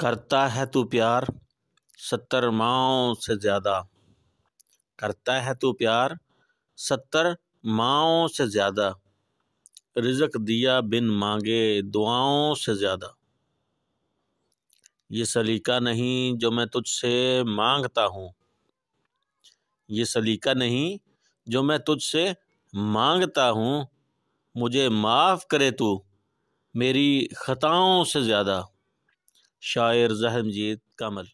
करता है तू प्यार सत्तर माओ से ज़्यादा करता है तू प्यार सत्तर माओ से ज़्यादा रिजक दिया बिन मांगे दुआओं से ज़्यादा ये सलीका नहीं जो मैं तुझसे मांगता हूँ ये सलीका नहीं जो मैं तुझसे मांगता हूँ मुझे माफ़ करे तू मेरी ख़ताओं से ज़्यादा शायर जहमजीत कमल